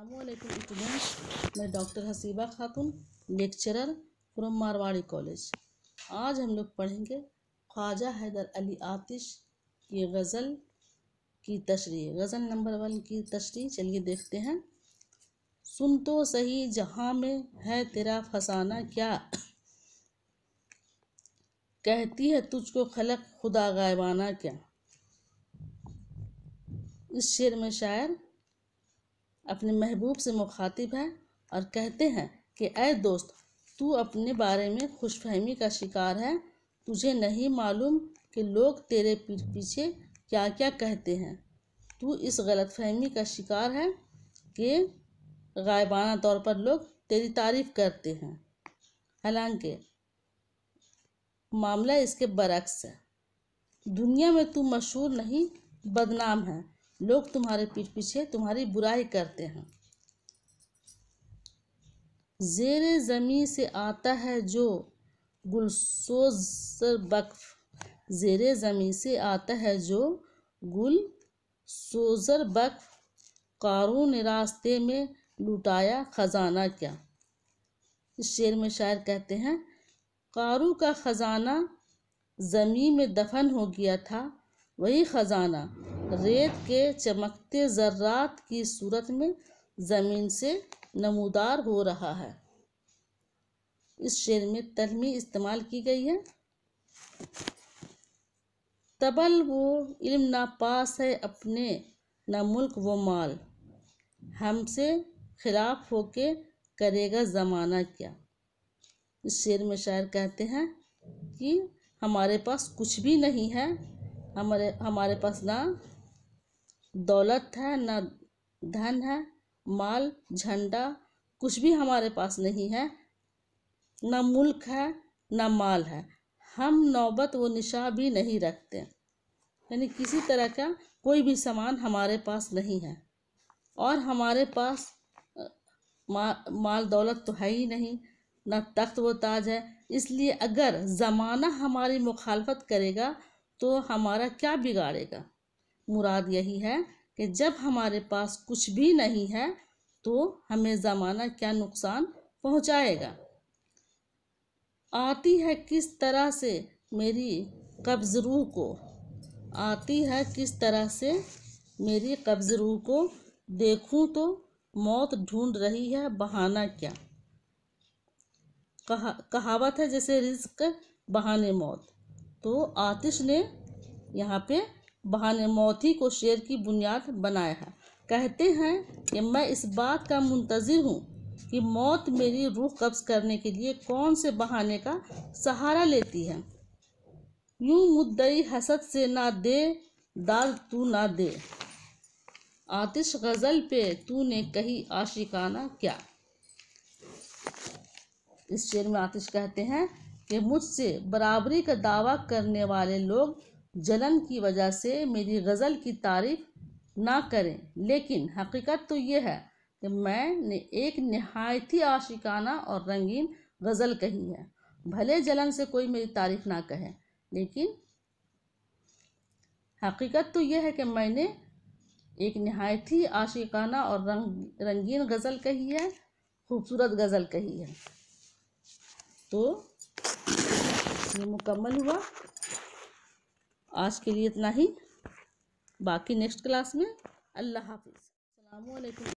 अलैकुम स्टूडेंट्स मैं डॉक्टर हसीबा खातून लेक्चरर फ्रॉम मारवाड़ी कॉलेज आज हम लोग पढ़ेंगे ख्वाजा हैदर अली आतिश की गज़ल की तशरी गज़ल नंबर वन की तशरी चलिए देखते हैं सुन तो सही जहाँ में है तेरा फसाना क्या कहती है तुझको खलक खुदा गायबाना क्या इस शेर में शायर अपने महबूब से मुखातिब हैं और कहते हैं कि अय दोस्त तू अपने बारे में खुशफहमी का शिकार है तुझे नहीं मालूम कि लोग तेरे पीछे क्या क्या कहते हैं तू इस गलत फहमी का शिकार है कि गायबाना तौर पर लोग तेरी तारीफ़ करते हैं हालांकि मामला इसके बरक्स है दुनिया में तू मशहूर नहीं बदनाम है लोग तुम्हारे पीठ पीछे तुम्हारी बुराई करते हैं जेर ज़मी से आता है जो गुलसोजर बक्फ जेर ज़मी से आता है जो गुल सोजर बक्फ ने रास्ते में लुटाया ख़जाना क्या इस शेर में शायर कहते हैं कारू का ख़जाना ज़मी में दफन हो गया था वही ख़जाना रेत के चमकते ज़र्रात की सूरत में ज़मीन से नमूदार हो रहा है इस शेर में तलमी इस्तेमाल की गई है तबल वो इल्म ना पास है अपने ना मुल्क वो माल हमसे खिलाफ होके करेगा ज़माना क्या इस शेर में शायर कहते हैं कि हमारे पास कुछ भी नहीं है हमारे हमारे पास ना दौलत है न धन है माल झंडा कुछ भी हमारे पास नहीं है न मुल्क है न माल है हम नौबत व निशा भी नहीं रखते यानी किसी तरह का कोई भी सामान हमारे पास नहीं है और हमारे पास मा, माल दौलत तो है ही नहीं ना तख्त व ताज है इसलिए अगर ज़माना हमारी मुखालफत करेगा तो हमारा क्या बिगाड़ेगा मुराद यही है कि जब हमारे पास कुछ भी नहीं है तो हमें ज़माना क्या नुकसान पहुंचाएगा आती है किस तरह से मेरी कब्ज़ रूह को आती है किस तरह से मेरी कब्ज़ रूह को देखूं तो मौत ढूंढ रही है बहाना क्या कहा कहावत है जैसे रिस्क बहाने मौत तो आतिश ने यहाँ पे बहाने भानुमौथी को शेर की बुनियाद बनाया है कहते हैं कि मैं इस बात का मुंतज़र हूँ कि मौत मेरी रूह कब्ज़ करने के लिए कौन से बहाने का सहारा लेती है यूं मुद्दई हसद से ना दे दाद तू ना दे आतिश गज़ल पे तूने कही आशिकाना क्या इस शेर में आतिश कहते हैं कि मुझसे बराबरी का दावा करने वाले लोग जलन की वजह से मेरी गज़ल की तारीफ ना करें लेकिन हकीकत तो यह है कि मैंने एक नहायत ही आशिकाना और रंगीन गज़ल कही है भले जलन से कोई मेरी तारीफ ना कहे लेकिन हकीकत तो यह है कि मैंने एक नहायत ही आशिकाना और रंग रंगीन गज़ल कही है खूबसूरत गज़ल कही है तो ये मुकम्मल हुआ आज के लिए इतना ही बाकी नेक्स्ट क्लास में अल्लाह हाफिज़ अलैक्म